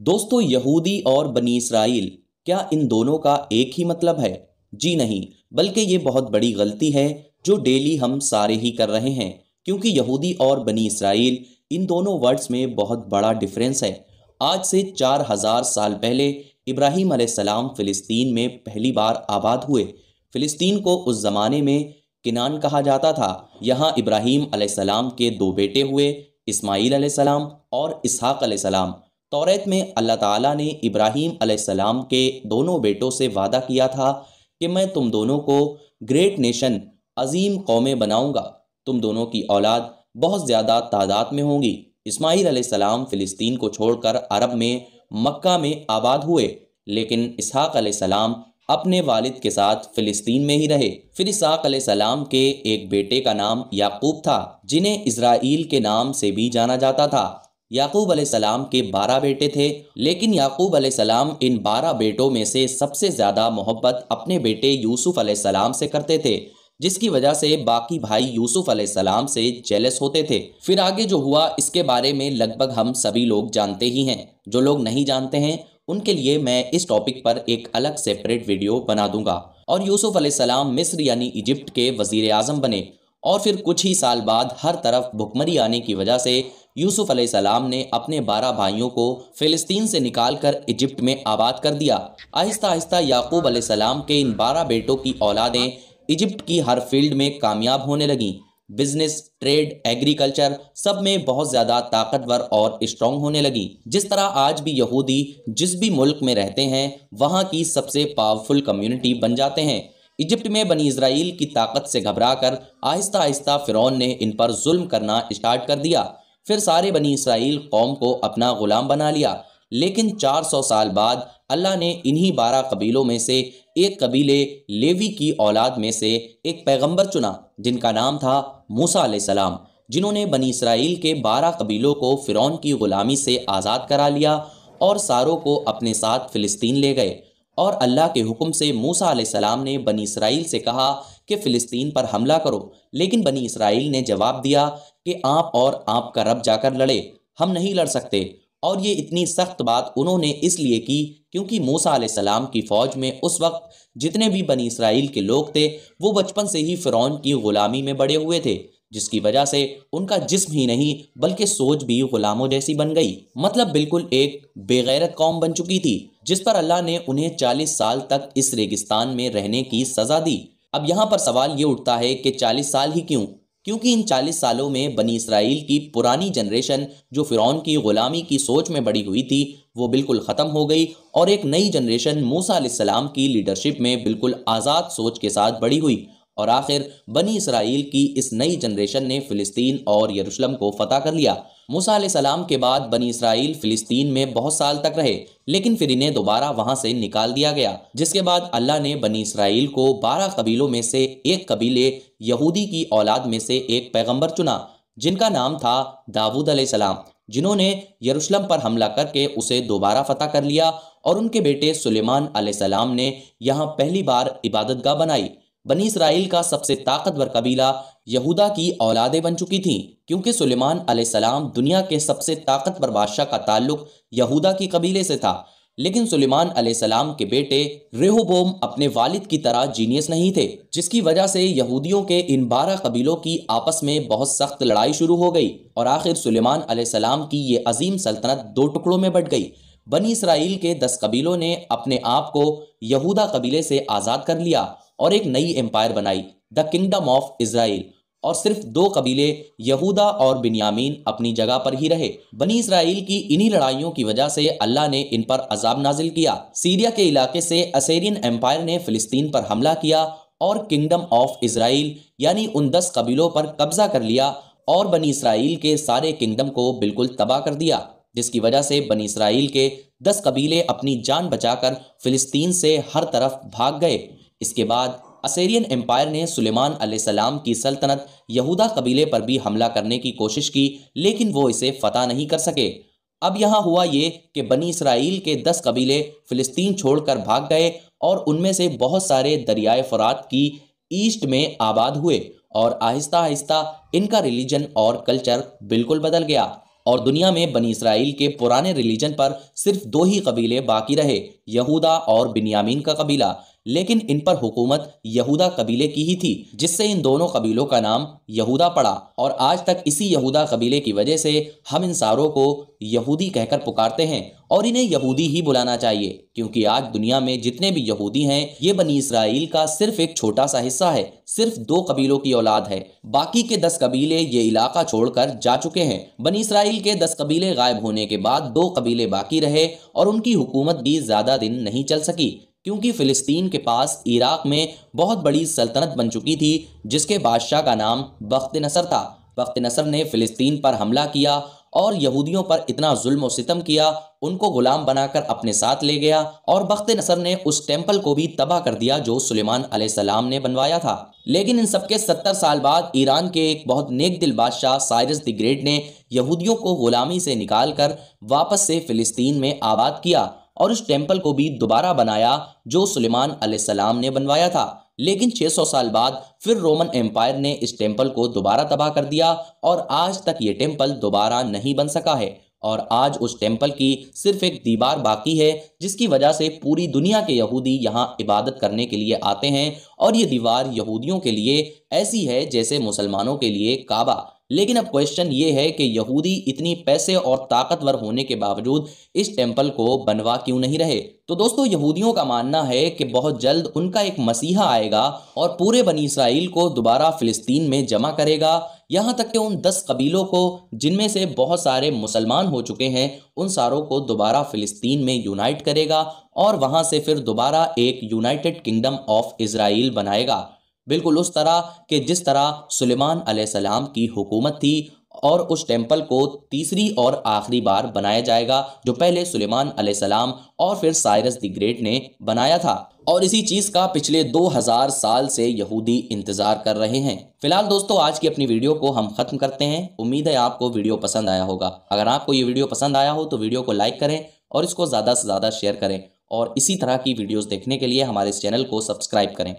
दोस्तों यहूदी और बनी इसराइल क्या इन दोनों का एक ही मतलब है जी नहीं बल्कि ये बहुत बड़ी गलती है जो डेली हम सारे ही कर रहे हैं क्योंकि यहूदी और बनी इसराइल इन दोनों वर्ड्स में बहुत बड़ा डिफरेंस है आज से चार हज़ार साल पहले इब्राहिम सलाम फ़िलिस्तीन में पहली बार आबाद हुए फ़िलिस्तीन को उस ज़माने में किनान कहा जाता था यहाँ इब्राहिम सलाम के दो बेटे हुए इस्माइल सलाम और इसहाक सलाम तौरेत में अल्लाह ताला ने इब्राहिम अलैहिस्सलाम के दोनों बेटों से वादा किया था कि मैं तुम दोनों को ग्रेट नेशन अजीम कौमें बनाऊंगा तुम दोनों की औलाद बहुत ज़्यादा तादाद में होंगी इस्माईल अलैहिस्सलाम फ़िलिस्तीन को छोड़कर अरब में मक्का में आबाद हुए लेकिन इसहाक अलैहिस्सलाम अपने वालिद के साथ फ़िलिस्तीन में ही रहे फिर इसहाक अलैहिस्सलाम के एक बेटे का नाम याकूब था जिन्हें इसराइल के नाम से भी जाना जाता था याकूब अलैहिस्सलाम के बारह बेटे थे लेकिन याकूब अलैहिस्सलाम इन बारह बेटों में से सबसे ज़्यादा मोहब्बत अपने बेटे यूसुफ अलैहिस्सलाम से करते थे जिसकी वजह से बाकी भाई यूसुफ अलैहिस्सलाम से जेलस होते थे फिर आगे जो हुआ इसके बारे में लगभग हम सभी लोग जानते ही हैं जो लोग नहीं जानते हैं उनके लिए मैं इस टॉपिक पर एक अलग सेपरेट वीडियो बना दूंगा और यूसुफ अलैहिस्सलाम मिस्र यानी इजिप्ट के वजीर आजम बने और फिर कुछ ही साल बाद हर तरफ भुखमरी आने की वजह से यूसुफ अलैहिस्सलाम ने अपने बारह भाइयों को फ़िलिस्तीन से निकालकर इजिप्ट में आबाद कर दिया आहिस्ता आहिस्ता याकूब अलैहिस्सलाम के इन बारह बेटों की औलादें इजिप्ट की हर फील्ड में कामयाब होने लगीं बिजनेस ट्रेड एग्रीकल्चर सब में बहुत ज़्यादा ताकतवर और स्ट्रॉन्ग होने लगी जिस तरह आज भी यहूदी जिस भी मुल्क में रहते हैं वहाँ की सबसे पावरफुल कम्युनिटी बन जाते हैं इजिप्ट में बनी इसराइल की ताकत से घबरा कर आहिस्ता आहिस्ता फ़िरौन ने इन पर जुल्म करना स्टार्ट कर दिया फिर सारे बनी इसराइल कौम को अपना ग़ुलाम बना लिया लेकिन 400 साल बाद अल्लाह ने इन्हीं बारह कबीलों में से एक कबीले लेवी की औलाद में से एक पैगंबर चुना जिनका नाम था मूसा सलाम जिन्होंने बनी इसराइल के बारह कबीलों को फ़िरौन की ग़ुलामी से आज़ाद करा लिया और सारों को अपने साथ फ़िलिस्तीन ले गए और अल्लाह के हुक्म से मूसा सलाम ने बनी इसराइल से कहा कि फ़िलिस्तीन पर हमला करो लेकिन बनी इसराइल ने जवाब दिया कि आप और आपका रब जाकर लड़े हम नहीं लड़ सकते और ये इतनी सख्त बात उन्होंने इसलिए की क्योंकि मूसा सलाम की फ़ौज में उस वक्त जितने भी बनी इसराइल के लोग थे वो बचपन से ही फ़िरौन की ग़ुलामी में बड़े हुए थे जिसकी वजह से उनका जिस्म ही नहीं बल्कि सोच भी गुलामों जैसी बन गई मतलब बिल्कुल एक बेगैरत कौम बन चुकी थी जिस पर अल्लाह ने उन्हें 40 साल तक इस रेगिस्तान में रहने की सज़ा दी अब यहाँ पर सवाल ये उठता है कि 40 साल ही क्यों क्योंकि इन 40 सालों में बनी इसराइल की पुरानी जनरेशन जो फ़िरौन की ग़ुलामी की सोच में बड़ी हुई थी वो बिल्कुल ख़त्म हो गई और एक नई जनरेशन मूसा सलाम की लीडरशिप में बिल्कुल आज़ाद सोच के साथ बड़ी हुई और आखिर बनी इसराइल की इस नई जनरेशन ने फ़िलिस्तीन और यरूशलम को फतह कर लिया मूसा सलाम के बाद बनी इसराइल फ़िलिस्तीन में बहुत साल तक रहे लेकिन फिर इन्हें दोबारा वहां से निकाल दिया गया जिसके बाद अल्लाह ने बनी इसराइल को बारह कबीलों में से एक कबीले यहूदी की औलाद में से एक पैगम्बर चुना जिनका नाम था दाऊद सलाम जिन्होंने यरूशलेम पर हमला करके उसे दोबारा फतह कर लिया और उनके बेटे सुलेमान सलाम ने यहाँ पहली बार इबादतगाह बनाई बनी इसराइल का सबसे ताकतवर कबीला यहूदा की औलादें बन चुकी थीं क्योंकि सुलेमान सलाम दुनिया के सबसे ताकतवर बादशाह का ताल्लुक यहूदा की कबीले से था लेकिन सुलेमान सलाम के बेटे रेहोबोम अपने वालिद की तरह जीनियस नहीं थे जिसकी वजह से यहूदियों के इन बारह कबीलों की आपस में बहुत सख्त लड़ाई शुरू हो गई और आखिर सुलेमान सलाम की ये अजीम सल्तनत दो टुकड़ों में बट गई बनी इसराइल के दस कबीलों ने अपने आप को यहूदा कबीले से आज़ाद कर लिया और एक नई एम्पायर बनाई द किंगडम ऑफ इसराइल और सिर्फ दो कबीले यहूदा और बिन्यामीन अपनी जगह पर ही रहे बनी इसराइल की इन्हीं लड़ाइयों की वजह से अल्लाह ने इन पर अजाब नाजिल किया सीरिया के इलाके से असेरियन एम्पायर ने फिलिस्तीन पर हमला किया और किंगडम ऑफ इसराइल यानी उन दस कबीलों पर कब्जा कर लिया और बनी इसराइल के सारे किंगडम को बिल्कुल तबाह कर दिया जिसकी वजह से बनी इसराइल के दस कबीले अपनी जान बचाकर फिलिस्तीन से हर तरफ भाग गए इसके बाद असेरियन एम्पायर ने सुलेमान सलाम की सल्तनत यहूदा कबीले पर भी हमला करने की कोशिश की लेकिन वो इसे फतह नहीं कर सके अब यहाँ हुआ ये कि बनी इसराइल के दस कबीले फ़िलिस्तीन छोड़कर भाग गए और उनमें से बहुत सारे दरियाए फरात की ईस्ट में आबाद हुए और आहिस्ता आहिस्ता इनका रिलीजन और कल्चर बिल्कुल बदल गया और दुनिया में बनी इसराइल के पुराने रिलीजन पर सिर्फ दो ही कबीले बाकी रहे यहूदा और बिन्यामीन का कबीला लेकिन इन पर हुकूमत यहूदा कबीले की ही थी जिससे इन दोनों कबीलों का नाम यहूदा पड़ा और आज तक इसी यहूदा कबीले की वजह से हम इन सारों को यहूदी कहकर पुकारते हैं और इन्हें यहूदी ही बुलाना चाहिए क्योंकि आज दुनिया में जितने भी यहूदी हैं ये बनी इसराइल का सिर्फ एक छोटा सा हिस्सा है सिर्फ दो कबीलों की औलाद है बाकी के दस कबीले ये इलाका छोड़कर जा चुके हैं बनी इसराइल के दस कबीले गायब होने के बाद दो कबीले बाकी रहे और उनकी हुकूमत भी ज्यादा दिन नहीं चल सकी क्योंकि फ़िलिस्तीन के पास इराक में बहुत बड़ी सल्तनत बन चुकी थी जिसके बादशाह का नाम बख्त नसर था बख्त नसर ने फ़िलिस्तीन पर हमला किया और यहूदियों पर इतना जुल्म सितम किया उनको गुलाम बनाकर अपने साथ ले गया और बख्त नसर ने उस टेम्पल को भी तबाह कर दिया जो सुलेमान सलाम ने बनवाया था लेकिन इन सबके सत्तर साल बाद ईरान के एक बहुत नेक दिल बादशाह साइरस द ग्रेट ने यहूदियों को गुलामी से निकाल कर वापस से फ़िलिस्तीन में आबाद किया और उस टेम्पल को भी दोबारा बनाया जो सुलेमान सलाम ने बनवाया था लेकिन 600 साल बाद फिर रोमन एम्पायर ने इस टेम्पल को दोबारा तबाह कर दिया और आज तक ये टेम्पल दोबारा नहीं बन सका है और आज उस टेम्पल की सिर्फ एक दीवार बाकी है जिसकी वजह से पूरी दुनिया के यहूदी यहाँ इबादत करने के लिए आते हैं और ये दीवार यहूदियों के लिए ऐसी है जैसे मुसलमानों के लिए काबा लेकिन अब क्वेश्चन ये है कि यहूदी इतनी पैसे और ताकतवर होने के बावजूद इस टेम्पल को बनवा क्यों नहीं रहे तो दोस्तों यहूदियों का मानना है कि बहुत जल्द उनका एक मसीहा आएगा और पूरे बनी इसराइल को दोबारा फिलिस्तीन में जमा करेगा यहाँ तक कि उन दस कबीलों को जिनमें से बहुत सारे मुसलमान हो चुके हैं उन सारों को दोबारा फिलिस्तीन में यूनाइट करेगा और वहाँ से फिर दोबारा एक यूनाइटेड किंगडम ऑफ इसराइल बनाएगा बिल्कुल उस तरह के जिस तरह सुलेमान सलाम की हुकूमत थी और उस टेम्पल को तीसरी और आखिरी बार बनाया जाएगा जो पहले सुलेमान सलाम और फिर साइरस द ग्रेट ने बनाया था और इसी चीज़ का पिछले 2000 साल से यहूदी इंतज़ार कर रहे हैं फिलहाल दोस्तों आज की अपनी वीडियो को हम ख़त्म करते हैं उम्मीद है आपको वीडियो पसंद आया होगा अगर आपको ये वीडियो पसंद आया हो तो वीडियो को लाइक करें और इसको ज़्यादा से ज़्यादा शेयर करें और इसी तरह की वीडियोस देखने के लिए हमारे इस चैनल को सब्सक्राइब करें